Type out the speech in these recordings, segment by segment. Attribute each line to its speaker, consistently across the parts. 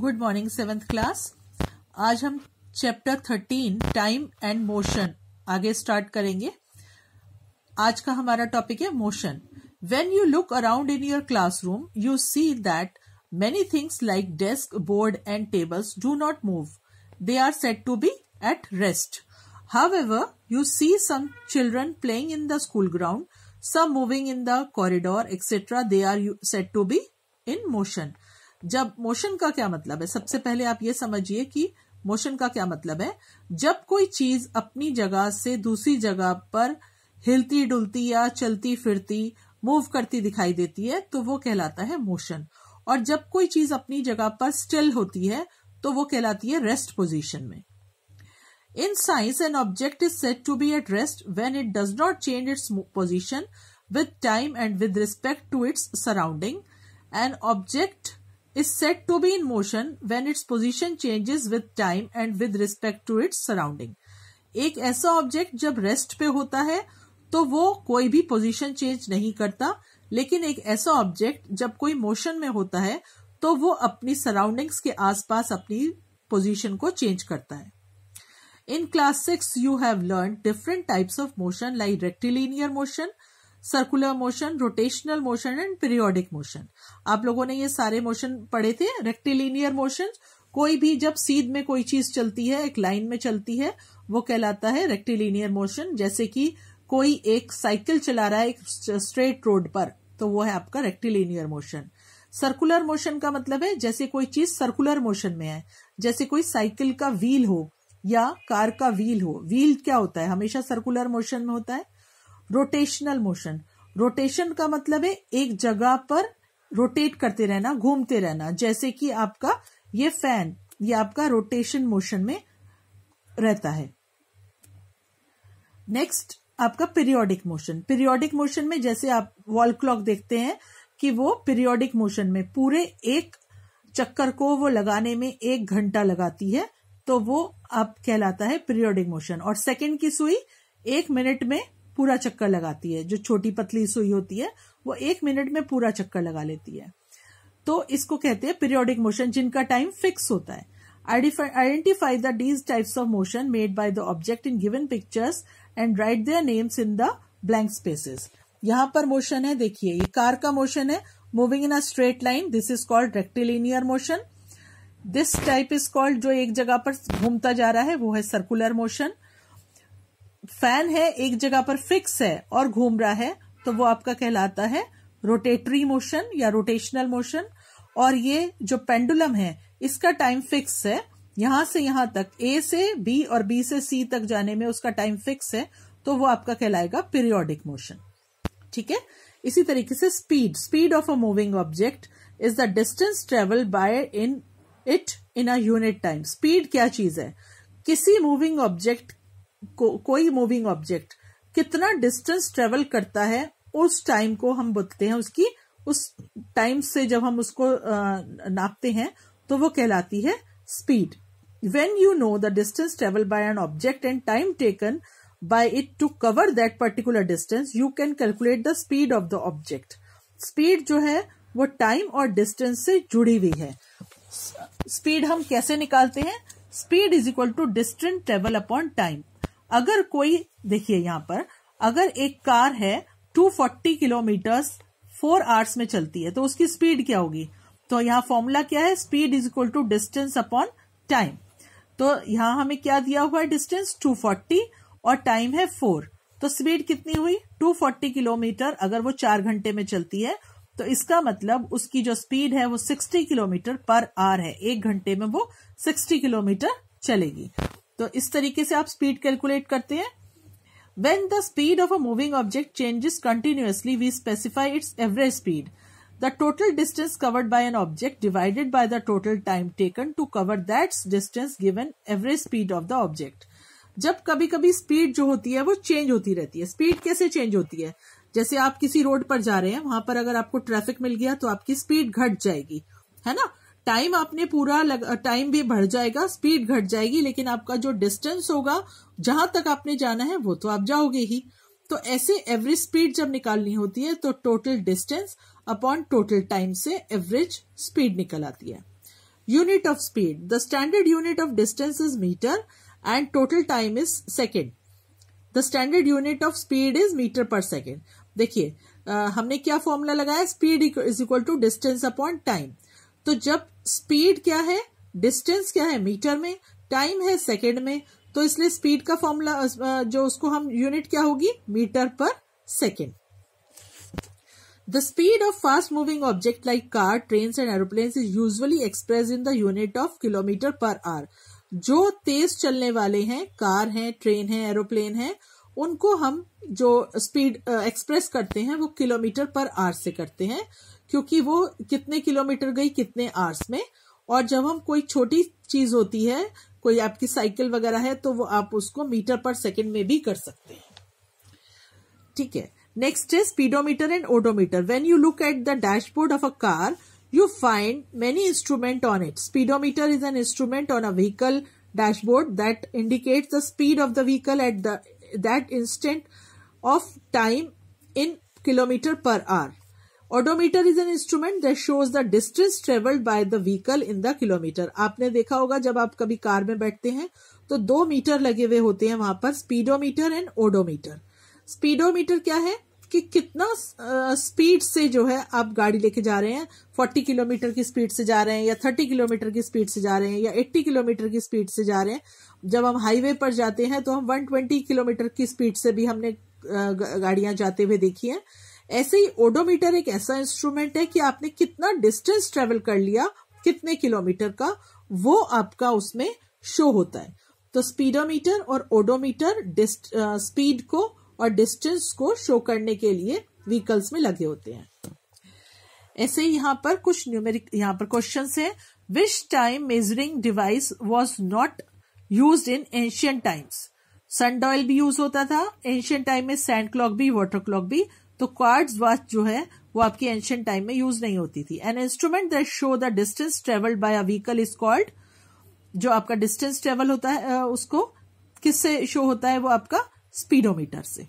Speaker 1: Good morning seventh class आज हम chapter thirteen time and motion आगे स्टार्ट करेंगे आज का हमारा टॉपिक है motion when you look around in your classroom you see that many things like desk board and tables do not move they are said to be at rest you see some children playing in the school ground some moving in the corridor etcetera they are you said to be in motion जब motion का क्या मतलब है सबसे पहले आप ये समझिए कि मोशन का क्या मतलब है जब कोई चीज अपनी जगह से दूसरी जगह पर हिलती डुलती या चलती फिरती मूव करती दिखाई देती है तो वो कहलाता है मोशन और जब कोई चीज अपनी जगह पर स्टिल होती है तो वो कहलाती है रेस्ट पोजीशन में in science an object is said to be at rest when it does not change its position with time and with respect to its surrounding an object is said to be in motion when its position changes with time and with respect to its surrounding. एक ऐसा object जब rest पे होता है तो वो कोई भी पोजीशन चेंज नहीं करता लेकिन एक ऐसा ऑब्जेक्ट जब कोई मोशन में होता है तो वो अपनी सराउंडिंग्स के आसपास अपनी पोजीशन को चेंज करता है in class six you have learn different types of motion like rectilinear motion circular motion rotational motion and periodic motion आप लोगों ने ये सारे मोशन पढ़े थे रेक्टिलीनियर मोशन कोई भी जब सीध में कोई चीज चलती है एक लाइन में चलती है वो कहलाता है रेक्टिलीनियर मोशन जैसे कि कोई एक साइकिल चला रहा है एक स्ट्रेट रोड पर तो वो है आपका रेक्टिलीनियर मोशन सर्कुलर मोशन का मतलब है जैसे कोई चीज सर्कुलर मोशन में है जैसे कोई साइकिल का व्हील हो या कार का व्हील हो व्हील क्या होता है हमेशा सर्कुलर मोशन में होता है रोटेशनल मोशन रोटेशन का मतलब है एक जगह पर रोटेट करते रहना घूमते रहना जैसे कि आपका ये फैन ये आपका रोटेशन मोशन में रहता है नेक्स्ट आपका पीरियोडिक मोशन पीरियोडिक मोशन में जैसे आप वॉल क्लॉक देखते हैं कि वो पीरियोडिक मोशन में पूरे एक चक्कर को वो लगाने में एक घंटा लगाती है तो वो आप कहलाता है पीरियोडिक मोशन और सेकंड की सुई एक मिनट में पूरा चक्कर लगाती है जो छोटी पतली सुई होती है वो एक मिनट में पूरा चक्कर लगा लेती है तो इसको कहते हैं पीरियोडिक मोशन जिनका टाइम फिक्स होता है identify the these types of motion made by the object in given pictures and write their names in the blank spaces यहाँ पर मोशन है देखिए ये कार का मोशन है moving in a straight line this is called rectilinear motion this type is called जो एक जगह पर घूमता जा रहा है वो है सर्कुलर मोशन फैन है एक जगह पर फिक्स है और घूम रहा है तो वो आपका कहलाता है रोटेटरी मोशन या रोटेशनल मोशन और ये जो पेंडुलम है इसका टाइम फिक्स है यहां से यहां तक ए से बी और बी से सी तक जाने में उसका टाइम फिक्स है तो वो आपका कहलाएगा पीरियोडिक मोशन ठीक है इसी तरीके से speed speed of a moving object is the distance travel by in it in a unit time speed क्या चीज है किसी मूविंग ऑब्जेक्ट को, कोई मूविंग ऑब्जेक्ट कितना डिस्टेंस ट्रेवल करता है उस टाइम को हम बोलते हैं उसकी उस टाइम से जब हम उसको नापते हैं तो वो कहलाती है speed when you know the distance travel by an object and time taken by it to cover that particular distance you can calculate the speed of the object speed जो है वो टाइम और डिस्टेंस से जुड़ी हुई है speed हम कैसे निकालते हैं speed is equal to distance travel upon time अगर कोई देखिए यहाँ पर अगर एक कार है 240 किलोमीटर फोर आवर्स में चलती है तो उसकी स्पीड क्या होगी तो यहाँ फॉर्मूला क्या है speed is equal to distance upon time तो यहाँ हमें क्या दिया हुआ है डिस्टेंस 240 और टाइम है फोर तो स्पीड कितनी हुई 240 किलोमीटर अगर वो चार घंटे में चलती है तो इसका मतलब उसकी जो स्पीड है वो 60 किलोमीटर पर आर है एक घंटे में वो 60 किलोमीटर चलेगी तो इस तरीके से आप स्पीड कैलकुलेट करते हैं when the speed of a moving object changes continuously we specify its average speed the total distance covered by an object divided by the total time taken to cover that distance given average speed of the object जब कभी कभी speed जो होती है वो change होती रहती है स्पीड कैसे चेंज होती है जैसे आप किसी रोड पर जा रहे हैं वहां पर अगर आपको ट्रैफिक मिल गया तो आपकी स्पीड घट जाएगी है ना टाइम आपने पूरा टाइम भी बढ़ जाएगा स्पीड घट जाएगी लेकिन आपका जो डिस्टेंस होगा जहां तक आपने जाना है वो तो आप जाओगे ही तो ऐसे एवरेज स्पीड जब निकालनी होती है तो total distance upon total time से एवरेज स्पीड निकल आती है unit of speed the standard unit of distance is metre and total time is second the standard unit of speed is metre per second देखिए हमने क्या formula लगाया speed is equal to distance upon time तो जब speed क्या है distance क्या है मीटर में टाइम है सेकेंड में तो इसलिए स्पीड का फॉर्मूला जो उसको हम यूनिट क्या होगी metre per second the speed of fast moving object like car train and aeroplane is usually express in the unit of kilometre per hour जो तेज चलने वाले हैं कार है ट्रेन है एरोप्लेन है उनको हम जो स्पीड एक्सप्रेस करते हैं वो किलोमीटर पर आवर से करते हैं क्योंकि वो कितने किलोमीटर गई कितने आवर्स में और जब हम कोई छोटी चीज होती है कोई आपकी साइकिल वगैरह है तो वो आप उसको मीटर पर सेकेंड में भी कर सकते हैं ठीक है नेक्स्ट है speedometer and odometer when you look at the dashboard of a car you find many instrument on it speedometer is an instrument on a vehicle dashboard that indicate the speed of the vehicle at that instant of time in kilometre per hour odometer is an instrument that shows the distance travelled by the vehicle in the kilometre आपने देखा होगा जब आप कभी car में बैठते हैं तो दो मीटर लगे हुए होते हैं वहां पर स्पीडोमीटर एंड ओडोमीटर स्पीडोमीटर क्या है कि कितना स्पीड से जो है आप गाड़ी लेके जा रहे हैं 40 किलोमीटर की स्पीड से जा रहे हैं या 30 किलोमीटर की स्पीड से जा रहे हैं या 80 किलोमीटर की स्पीड से जा रहे हैं जब हम हाईवे पर जाते हैं तो हम 120 किलोमीटर की स्पीड से भी हमने गाड़ियां जाते हुए देखी हैं ऐसे ही ओडोमीटर एक ऐसा इंस्ट्रूमेंट है कि आपने कितना डिस्टेंस ट्रेवल कर लिया कितने किलोमीटर का वो आपका उसमें शो होता है तो स्पीडोमीटर और ओडोमीटर स्पीड को और डिस्टेंस को शो करने के लिए व्हीकल्स में लगे होते हैं ऐसे ही यहां पर कुछ न्यूमेरिक यहां पर क्वेश्चन है which time measuring device was not use in ancient times sun dial भी यूज होता था एंशियंट टाइम में सैंड क्लॉक भी वाटर क्लॉक भी तो कार्ड्स वाच जो है वो आपकी एंशियंट टाइम में यूज नहीं होती थी an instrument that show the distance travelled by a vehicle is called जो आपका डिस्टेंस ट्रेवल होता है उसको किससे शो होता है वो आपका स्पीडोमीटर से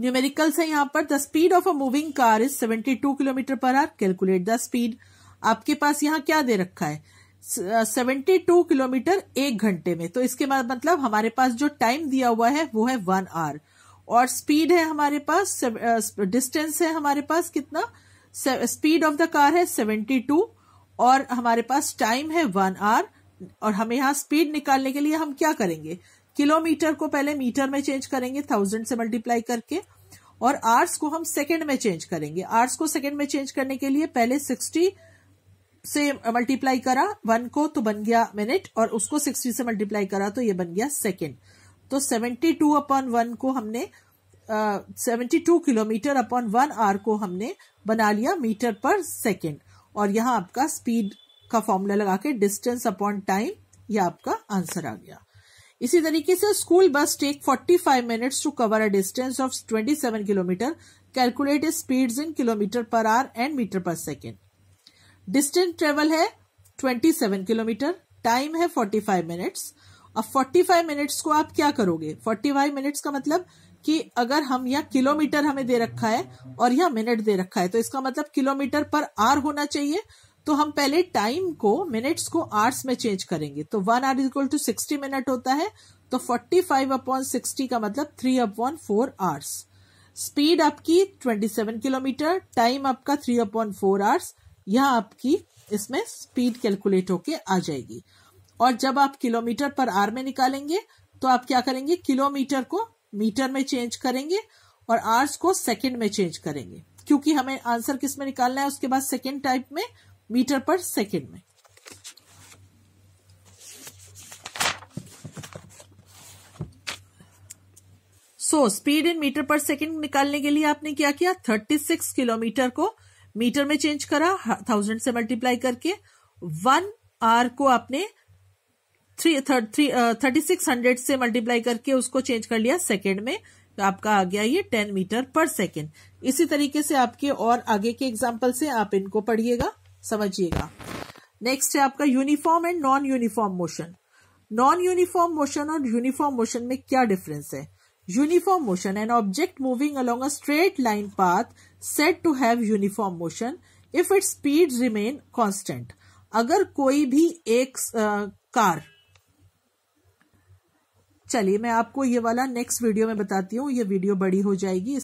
Speaker 1: न्यूमेरिकल्स है यहाँ पर the speed of a moving car is 72 kilometre per hour calculate the speed आपके पास यहां क्या दे रखा है 72 किलोमीटर एक घंटे में तो इसके मतलब हमारे पास जो टाइम दिया हुआ है वो है वन आवर और स्पीड है हमारे पास डिस्टेंस uh, है हमारे पास कितना स्पीड ऑफ द कार है सेवेंटी टू और हमारे पास टाइम है वन आवर और हमें यहाँ स्पीड निकालने के लिए हम क्या करेंगे किलोमीटर को पहले मीटर में चेंज करेंगे थाउजेंड से मल्टीप्लाई करके और आर्स को हम सेकेंड में चेंज करेंगे आर्स को सेकेंड में चेंज करने के लिए पहले सिक्सटी से मल्टीप्लाई करा वन को तो बन गया मिनट और उसको सिक्सटी से मल्टीप्लाई करा तो ये बन गया सेकेंड तो सेवेंटी टू अपॉन वन को हमने seventy two kilometre upon one hour को हमने बना लिया मीटर पर सेकेंड और यहाँ आपका स्पीड का फॉर्मूला लगा के डिस्टेंस अपॉन टाइम यह आपका आंसर आ गया इसी तरीके से school bus take 45 minutes to cover a distance of 27 kilometre calculate speeds in kilometre per hour and metre per second distance travel है 27 किलोमीटर टाइम है 45 मिनट्स अब 45 मिनट्स को आप क्या करोगे 45 मिनट्स का मतलब कि अगर हम यहाँ किलोमीटर हमें दे रखा है और यहाँ मिनट दे रखा है तो इसका मतलब किलोमीटर पर आर होना चाहिए तो हम पहले टाइम को मिनट्स को आर्स में चेंज करेंगे तो one hour equal to sixty minute होता है तो फोर्टी फाइव अपॉन सिक्सटी का मतलब three upon four hours speed आपकी ट्वेंटी सेवन किलोमीटर टाइम आपका थ्री अपॉन फोर आर्स यह आपकी इसमें स्पीड कैलकुलेट होके आ जाएगी और जब आप किलोमीटर पर आर में निकालेंगे तो आप क्या करेंगे किलोमीटर को मीटर में चेंज करेंगे और आर्स को सेकंड में चेंज करेंगे क्योंकि हमें आंसर किस में निकालना है उसके बाद सेकंड टाइप में मीटर पर सेकंड में so speed in metre per second निकालने के लिए आपने क्या किया 36 किलोमीटर को मीटर में चेंज करा थाउजेंड से मल्टीप्लाई करके वन आर को आपने थ्री थर्टी सिक्स हंड्रेड से मल्टीप्लाई करके उसको चेंज कर लिया सेकेंड में तो आपका आ गया ये टेन मीटर पर सेकेंड इसी तरीके से आपके और आगे के एग्जाम्पल से आप इनको पढ़िएगा समझिएगा नेक्स्ट है आपका uniform and non uniform motion non uniform motion और यूनिफॉर्म मोशन में क्या डिफरेंस है uniform motion an object moving along a straight line path said to have uniform motion if it speed remain constant अगर कोई भी एक car चलिए मैं आपको ये वाला नेक्स्ट वीडियो में बताती हूँ ये वीडियो बड़ी हो जाएगी